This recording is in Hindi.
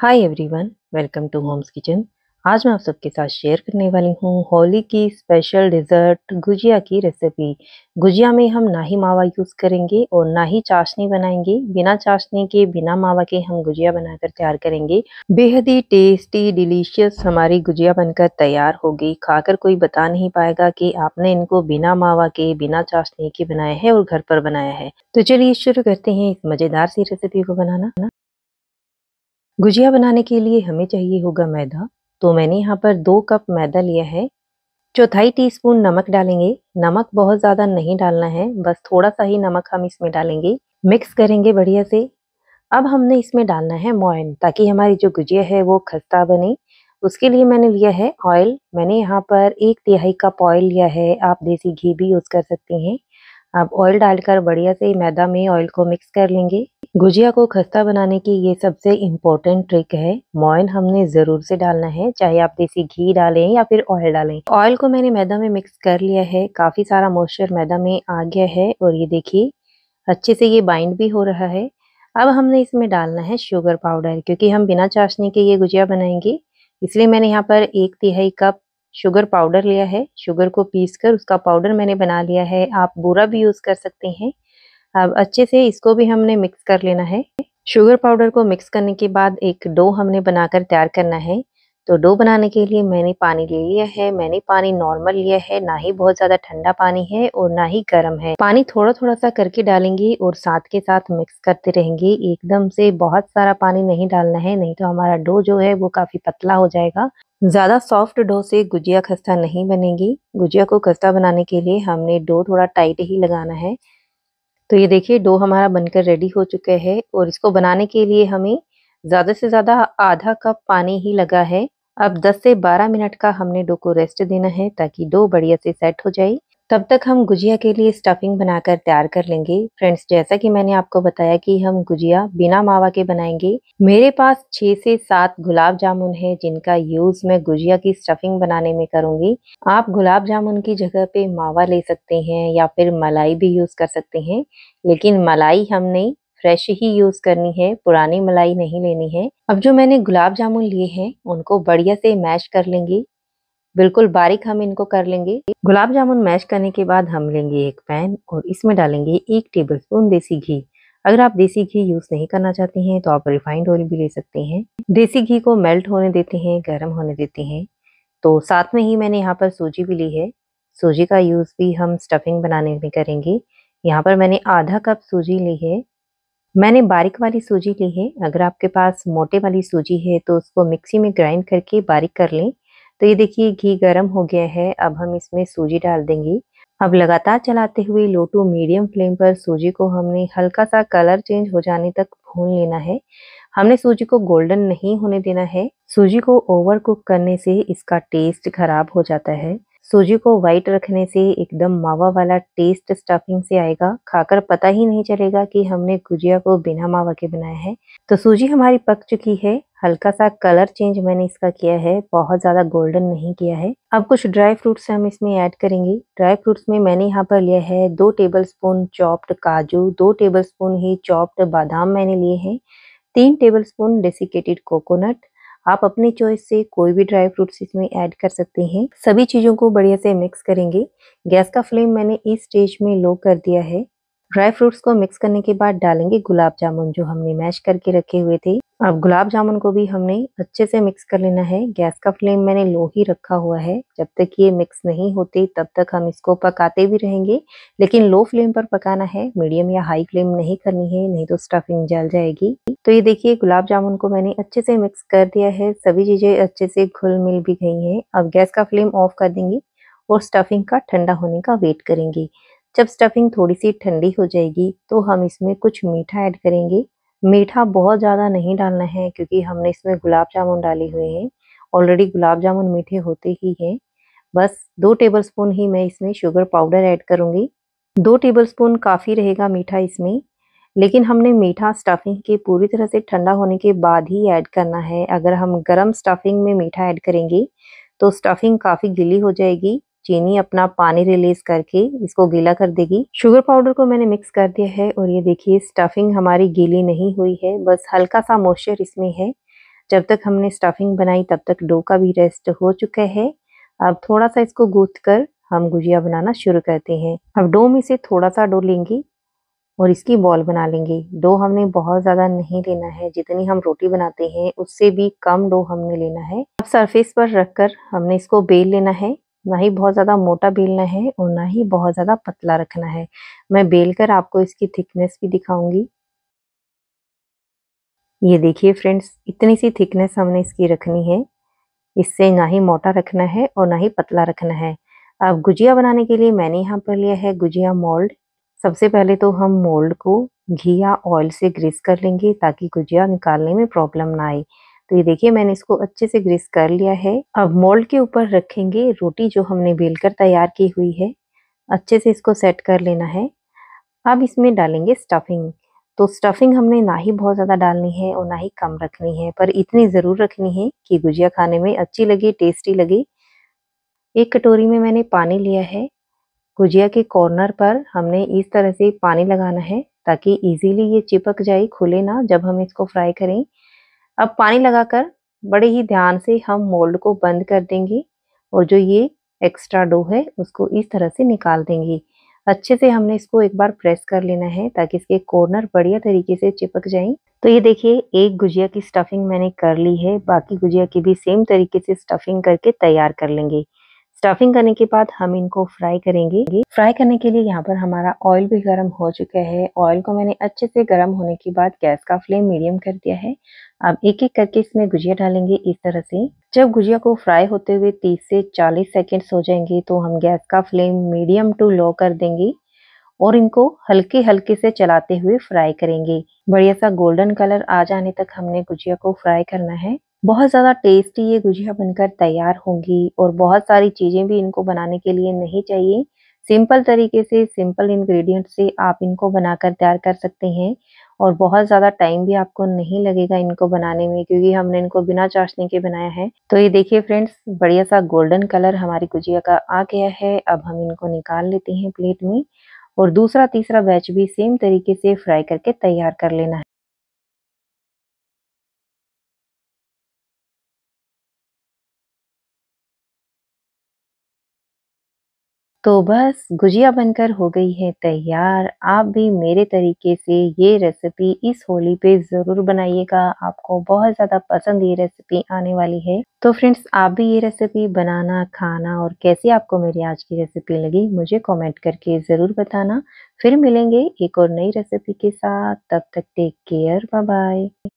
hi everyone welcome to homes kitchen आज मैं आप सबके साथ शेयर करने वाली हूँ होली की स्पेशल डिज़र्ट गुजिया की रेसिपी गुजिया में हम ना ही मावा यूज़ करेंगे और ना ही चाशनी बनाएंगे बिना चाशनी के बिना मावा के हम गुजिया बनाकर तैयार करेंगे बेहद ही टेस्टी डिलीशियस हमारी गुजिया बनकर तैयार होगी खाकर कोई बता नहीं पाएगा कि आपने इनको बिना मावा के बिना चाशनी के बनाया है और घर पर बनाया है तो चलिए शुरू करते हैं इस मज़ेदार सी रेसिपी को बनाना गुजिया बनाने के लिए हमें चाहिए होगा मैदा तो मैंने यहाँ पर दो कप मैदा लिया है चौथाई टीस्पून नमक डालेंगे नमक बहुत ज़्यादा नहीं डालना है बस थोड़ा सा ही नमक हम इसमें डालेंगे मिक्स करेंगे बढ़िया से अब हमने इसमें डालना है मोइन ताकि हमारी जो गुजिया है वो खस्ता बने उसके लिए मैंने लिया है ऑयल मैंने यहाँ पर एक तिहाई कप ऑयल लिया है आप देसी घी भी यूज़ कर सकती हैं अब ऑयल डालकर बढ़िया से मैदा में ऑयल को मिक्स कर लेंगे गुजिया को खस्ता बनाने की ये सबसे इम्पोर्टेंट ट्रिक है मोइन हमने ज़रूर से डालना है चाहे आप देसी घी डालें या फिर ऑयल डालें ऑयल को मैंने मैदा में मिक्स कर लिया है काफ़ी सारा मॉइस्चर मैदा में आ गया है और ये देखिए अच्छे से ये बाइंड भी हो रहा है अब हमने इसमें डालना है शुगर पाउडर क्योंकि हम बिना चाशनी के ये गुजिया बनाएंगे इसलिए मैंने यहाँ पर एक तिहाई कप शुगर पाउडर लिया है शुगर को पीस कर उसका पाउडर मैंने बना लिया है आप बूरा भी यूज़ कर सकते हैं अब अच्छे से इसको भी हमने मिक्स कर लेना है शुगर पाउडर को मिक्स करने के बाद एक डो हमने बनाकर तैयार करना है तो डो बनाने के लिए मैंने पानी ले लिया है मैंने पानी नॉर्मल लिया है ना ही बहुत ज़्यादा ठंडा पानी है और ना ही गर्म है पानी थोड़ा थोड़ा सा करके डालेंगे और साथ के साथ मिक्स करते रहेंगे एकदम से बहुत सारा पानी नहीं डालना है नहीं तो हमारा डो जो है वो काफ़ी पतला हो जाएगा ज़्यादा सॉफ्ट डो से गुजिया खस्ता नहीं बनेगी गुजिया को खस्ता बनाने के लिए हमने डो थोड़ा टाइट ही लगाना है तो ये देखिए डो हमारा बनकर रेडी हो चुका है और इसको बनाने के लिए हमें ज़्यादा से ज़्यादा आधा कप पानी ही लगा है अब 10 से 12 मिनट का हमने डो को रेस्ट देना है ताकि डो बढ़िया से सेट हो जाए तब तक हम गुजिया के लिए स्टफिंग बनाकर तैयार कर लेंगे फ्रेंड्स जैसा कि मैंने आपको बताया कि हम गुजिया बिना मावा के बनाएंगे मेरे पास छह से सात गुलाब जामुन है जिनका यूज मैं गुजिया की स्टफिंग बनाने में करूंगी आप गुलाब जामुन की जगह पे मावा ले सकते हैं या फिर मलाई भी यूज कर सकते हैं लेकिन मलाई हमने फ्रेश ही यूज करनी है पुरानी मलाई नहीं लेनी है अब जो मैंने गुलाब जामुन लिए हैं उनको बढ़िया से मैश कर लेंगे बिल्कुल बारीक हम इनको कर लेंगे गुलाब जामुन मैश करने के बाद हम लेंगे एक पैन और इसमें डालेंगे एक टेबल स्पून देसी घी अगर आप देसी घी यूज़ नहीं करना चाहते हैं तो आप रिफाइंड ऑयल भी ले सकते हैं देसी घी को मेल्ट होने देते हैं गर्म होने देते हैं तो साथ में ही मैंने यहाँ पर सूजी भी ली है सूजी का यूज़ भी हम स्टफिंग बनाने में करेंगे यहाँ पर मैंने आधा कप सूजी ली है मैंने बारीक वाली सूजी ली है अगर आपके पास मोटे वाली सूजी है तो उसको मिक्सी में ग्राइंड करके बारीक कर लें तो ये देखिए घी गर्म हो गया है अब हम इसमें सूजी डाल देंगे अब लगातार चलाते हुए लो टू मीडियम फ्लेम पर सूजी को हमने हल्का सा कलर चेंज हो जाने तक भून लेना है हमने सूजी को गोल्डन नहीं होने देना है सूजी को ओवर कुक करने से इसका टेस्ट खराब हो जाता है सूजी को व्हाइट रखने से एकदम मावा वाला टेस्ट स्टफिंग से आएगा खाकर पता ही नहीं चलेगा कि हमने गुजिया को बिना मावा के बनाया है तो सूजी हमारी पक चुकी है हल्का सा कलर चेंज मैंने इसका किया है बहुत ज़्यादा गोल्डन नहीं किया है अब कुछ ड्राई फ्रूट्स हम इसमें ऐड करेंगे ड्राई फ्रूट्स में मैंने यहाँ पर लिया है दो टेबलस्पून चॉप्ड काजू दो टेबलस्पून ही चॉप्ड बादाम मैंने लिए हैं तीन टेबलस्पून डेसिकेटेड कोकोनट आप अपने चॉइस से कोई भी ड्राई फ्रूट्स इसमें ऐड कर सकते हैं सभी चीज़ों को बढ़िया से मिक्स करेंगे गैस का फ्लेम मैंने इस स्टेज में लो कर दिया है ड्राई फ्रूट्स को मिक्स करने के बाद डालेंगे गुलाब जामुन जो हमने मैश करके रखे हुए थे अब गुलाब जामुन को भी हमने अच्छे से मिक्स कर लेना है गैस का फ्लेम मैंने लो ही रखा हुआ है जब तक ये मिक्स नहीं होते तब तक हम इसको पकाते भी रहेंगे लेकिन लो फ्लेम पर पकाना है मीडियम या हाई फ्लेम नहीं करनी है नहीं तो स्टफिंग जल जाएगी तो ये देखिए गुलाब जामुन को मैंने अच्छे से मिक्स कर दिया है सभी चीजें अच्छे से घुल मिल भी गई है अब गैस का फ्लेम ऑफ कर देंगे और स्टफिंग का ठंडा होने का वेट करेंगे जब स्टफिंग थोड़ी सी ठंडी हो जाएगी तो हम इसमें कुछ मीठा ऐड करेंगे मीठा बहुत ज़्यादा नहीं डालना है क्योंकि हमने इसमें गुलाब जामुन डाले हुए हैं ऑलरेडी गुलाब जामुन मीठे होते ही हैं बस दो टेबलस्पून ही मैं इसमें शुगर पाउडर ऐड करूँगी दो टेबलस्पून काफ़ी रहेगा मीठा इसमें लेकिन हमने मीठा स्टफिंग के पूरी तरह से ठंडा होने के बाद ही ऐड करना है अगर हम गर्म स्टफिंग में मीठा ऐड करेंगे तो स्टफिंग काफ़ी गिली हो जाएगी चीनी अपना पानी रिलीज करके इसको गीला कर देगी शुगर पाउडर को मैंने मिक्स कर दिया है और ये देखिए स्टफिंग हमारी गीली नहीं हुई है बस हल्का सा मॉइस्चर इसमें है जब तक हमने स्टफिंग बनाई तब तक डो का भी रेस्ट हो चुका है अब थोड़ा सा इसको गूथ कर हम गुजिया बनाना शुरू करते हैं अब डो में से थोड़ा सा डो लेंगे और इसकी बॉल बना लेंगे डो हमने बहुत ज़्यादा नहीं लेना है जितनी हम रोटी बनाते हैं उससे भी कम डो हमने लेना है अब सरफेस पर रखकर हमने इसको बेल लेना है ना ही बहुत ज़्यादा मोटा बेलना है और ना ही बहुत ज़्यादा पतला रखना है मैं बेल कर आपको इसकी थिकनेस भी दिखाऊंगी ये देखिए फ्रेंड्स इतनी सी थिकनेस हमने इसकी रखनी है इससे ना ही मोटा रखना है और ना ही पतला रखना है अब गुजिया बनाने के लिए मैंने यहाँ पर लिया है गुजिया मोल्ड सबसे पहले तो हम मोल्ड को घी या ऑयल से ग्रीस कर लेंगे ताकि गुजिया निकालने में प्रॉब्लम ना आए तो ये देखिए मैंने इसको अच्छे से ग्रीस कर लिया है अब मोल्ड के ऊपर रखेंगे रोटी जो हमने बेलकर तैयार की हुई है अच्छे से इसको सेट कर लेना है अब इसमें डालेंगे स्टफिंग तो स्टफिंग हमने ना ही बहुत ज़्यादा डालनी है और ना ही कम रखनी है पर इतनी ज़रूर रखनी है कि गुजिया खाने में अच्छी लगे टेस्टी लगे एक कटोरी में मैंने पानी लिया है गुजिया के कॉर्नर पर हमने इस तरह से पानी लगाना है ताकि इजीली ये चिपक जाए खुले ना जब हम इसको फ्राई करें अब पानी लगाकर बड़े ही ध्यान से हम मोल्ड को बंद कर देंगे और जो ये एक्स्ट्रा डो है उसको इस तरह से निकाल देंगे अच्छे से हमने इसको एक बार प्रेस कर लेना है ताकि इसके कॉर्नर बढ़िया तरीके से चिपक जाएं तो ये देखिए एक गुजिया की स्टफिंग मैंने कर ली है बाकी गुजिया की भी सेम तरीके से स्टफिंग करके तैयार कर लेंगे स्टफिंग करने के बाद हम इनको फ्राई करेंगे फ्राई करने के लिए यहाँ पर हमारा ऑयल भी गर्म हो चुका है ऑयल को मैंने अच्छे से गर्म होने के बाद गैस का फ्लेम मीडियम कर दिया है अब एक एक करके इसमें गुजिया डालेंगे इस तरह से जब गुजिया को फ्राई होते हुए 30 से 40 सेकेंड्स हो जाएंगे तो हम गैस का फ्लेम मीडियम टू लो कर देंगे और इनको हल्के हल्के से चलाते हुए फ्राई करेंगे बढ़िया सा गोल्डन कलर आ जाने तक हमने गुजिया को फ्राई करना है बहुत ज़्यादा टेस्टी ये गुजिया बनकर तैयार होंगी और बहुत सारी चीज़ें भी इनको बनाने के लिए नहीं चाहिए सिंपल तरीके से सिंपल इंग्रेडिएंट से आप इनको बनाकर तैयार कर सकते हैं और बहुत ज़्यादा टाइम भी आपको नहीं लगेगा इनको बनाने में क्योंकि हमने इनको बिना चाशनी के बनाया है तो ये देखिए फ्रेंड्स बढ़िया सा गोल्डन कलर हमारी गुजिया का आ गया है अब हम इनको निकाल लेते हैं प्लेट में और दूसरा तीसरा बैच भी सेम तरीके से फ्राई करके तैयार कर लेना है तो बस गुजिया बनकर हो गई है तैयार आप भी मेरे तरीके से ये रेसिपी इस होली पे ज़रूर बनाइएगा आपको बहुत ज़्यादा पसंद ये रेसिपी आने वाली है तो फ्रेंड्स आप भी ये रेसिपी बनाना खाना और कैसी आपको मेरी आज की रेसिपी लगी मुझे कमेंट करके ज़रूर बताना फिर मिलेंगे एक और नई रेसिपी के साथ तब तक टेक केयर बाय